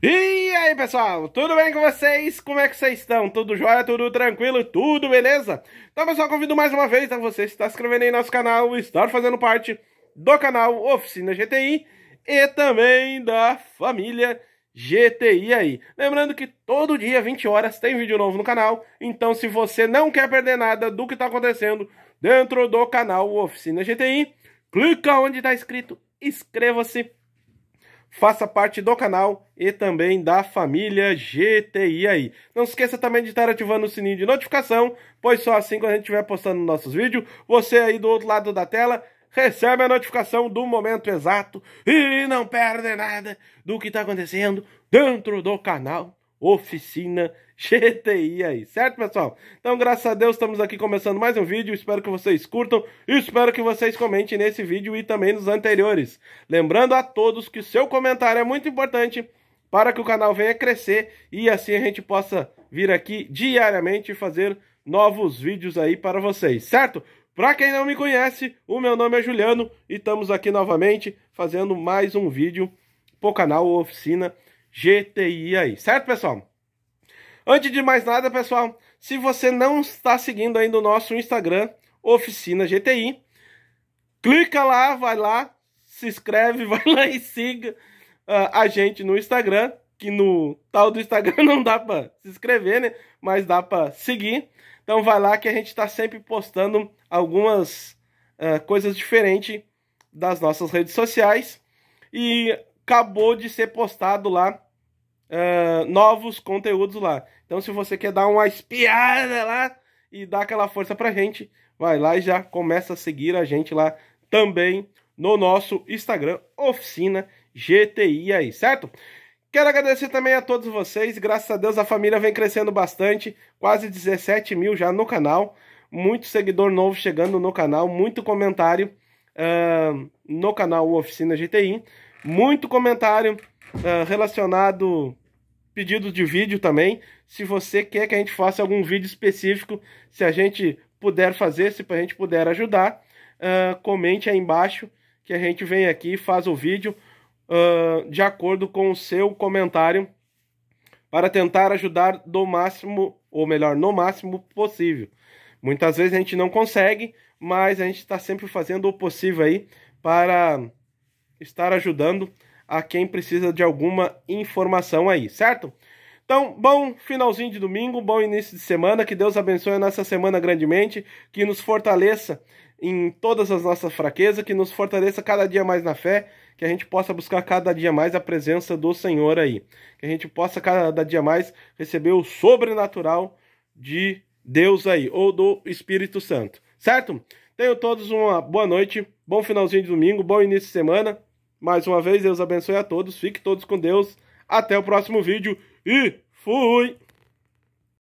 E aí pessoal, tudo bem com vocês? Como é que vocês estão? Tudo jóia? Tudo tranquilo? Tudo beleza? Então pessoal, convido mais uma vez a você estar está inscrevendo em nosso canal, estar fazendo parte do canal Oficina GTI e também da família GTI aí. Lembrando que todo dia, 20 horas, tem vídeo novo no canal, então se você não quer perder nada do que está acontecendo dentro do canal Oficina GTI, clica onde está escrito, inscreva-se faça parte do canal e também da família GTI aí. Não se esqueça também de estar ativando o sininho de notificação, pois só assim quando a gente estiver postando nossos vídeos, você aí do outro lado da tela recebe a notificação do momento exato e não perde nada do que está acontecendo dentro do canal Oficina GTI aí, certo pessoal? Então graças a Deus estamos aqui começando mais um vídeo, espero que vocês curtam e espero que vocês comentem nesse vídeo e também nos anteriores. Lembrando a todos que seu comentário é muito importante para que o canal venha crescer e assim a gente possa vir aqui diariamente fazer novos vídeos aí para vocês, certo? Para quem não me conhece, o meu nome é Juliano e estamos aqui novamente fazendo mais um vídeo para o canal Oficina GTI aí, certo, pessoal? Antes de mais nada, pessoal, se você não está seguindo ainda o nosso Instagram, Oficina GTI, clica lá, vai lá, se inscreve, vai lá e siga uh, a gente no Instagram, que no tal do Instagram não dá para se inscrever, né? Mas dá para seguir. Então vai lá que a gente está sempre postando algumas uh, coisas diferentes das nossas redes sociais. E acabou de ser postado lá uh, novos conteúdos lá. Então, se você quer dar uma espiada lá e dar aquela força pra gente, vai lá e já começa a seguir a gente lá também no nosso Instagram, Oficina GTI aí, certo? Quero agradecer também a todos vocês. Graças a Deus a família vem crescendo bastante, quase 17 mil já no canal. Muito seguidor novo chegando no canal, muito comentário uh, no canal Oficina GTI muito comentário uh, relacionado pedidos de vídeo também. Se você quer que a gente faça algum vídeo específico, se a gente puder fazer, se a gente puder ajudar, uh, comente aí embaixo que a gente vem aqui e faz o vídeo uh, de acordo com o seu comentário para tentar ajudar do máximo, ou melhor, no máximo possível. Muitas vezes a gente não consegue, mas a gente está sempre fazendo o possível aí para estar ajudando a quem precisa de alguma informação aí, certo? Então, bom finalzinho de domingo, bom início de semana, que Deus abençoe a nossa semana grandemente, que nos fortaleça em todas as nossas fraquezas, que nos fortaleça cada dia mais na fé, que a gente possa buscar cada dia mais a presença do Senhor aí, que a gente possa cada dia mais receber o sobrenatural de Deus aí, ou do Espírito Santo, certo? Tenham todos uma boa noite, bom finalzinho de domingo, bom início de semana. Mais uma vez, Deus abençoe a todos. Fique todos com Deus. Até o próximo vídeo e fui!